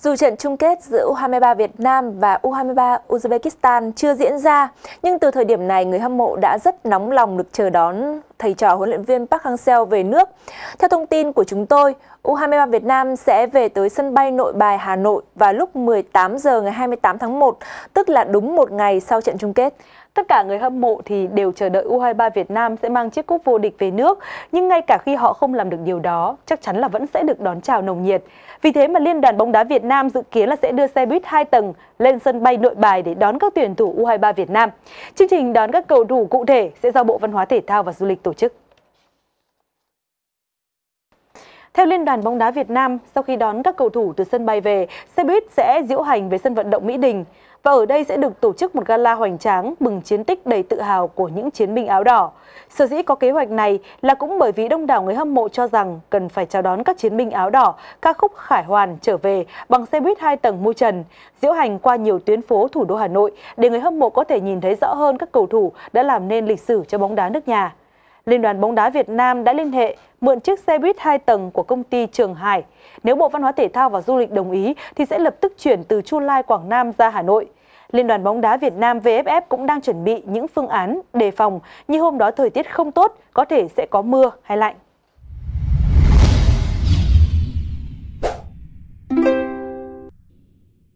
Dù trận chung kết giữa U23 Việt Nam và U23 Uzbekistan chưa diễn ra, nhưng từ thời điểm này người hâm mộ đã rất nóng lòng được chờ đón thầy trò huấn luyện viên Park Hang-seo về nước. Theo thông tin của chúng tôi, U23 Việt Nam sẽ về tới sân bay Nội Bài Hà Nội vào lúc 18 giờ ngày 28 tháng 1, tức là đúng một ngày sau trận chung kết. Tất cả người hâm mộ thì đều chờ đợi U23 Việt Nam sẽ mang chiếc cúp vô địch về nước, nhưng ngay cả khi họ không làm được điều đó, chắc chắn là vẫn sẽ được đón chào nồng nhiệt. Vì thế mà Liên đoàn bóng đá Việt Việt Nam dự kiến là sẽ đưa xe buýt 2 tầng lên sân bay Nội Bài để đón các tuyển thủ U23 Việt Nam. Chương trình đón các cầu thủ cụ thể sẽ do Bộ Văn hóa Thể thao và Du lịch tổ chức. Theo Liên đoàn bóng đá Việt Nam, sau khi đón các cầu thủ từ sân bay về, xe buýt sẽ diễu hành về sân vận động Mỹ Đình. Và ở đây sẽ được tổ chức một gala hoành tráng bừng chiến tích đầy tự hào của những chiến binh áo đỏ. Sở dĩ có kế hoạch này là cũng bởi vì đông đảo người hâm mộ cho rằng cần phải chào đón các chiến binh áo đỏ ca khúc Khải Hoàn trở về bằng xe buýt hai tầng môi trần, diễu hành qua nhiều tuyến phố thủ đô Hà Nội để người hâm mộ có thể nhìn thấy rõ hơn các cầu thủ đã làm nên lịch sử cho bóng đá nước nhà. Liên đoàn bóng đá Việt Nam đã liên hệ mượn chiếc xe buýt 2 tầng của công ty Trường Hải. Nếu Bộ Văn hóa Thể thao và Du lịch đồng ý thì sẽ lập tức chuyển từ Chu Lai Quảng Nam ra Hà Nội. Liên đoàn bóng đá Việt Nam VFF cũng đang chuẩn bị những phương án đề phòng như hôm đó thời tiết không tốt, có thể sẽ có mưa hay lạnh.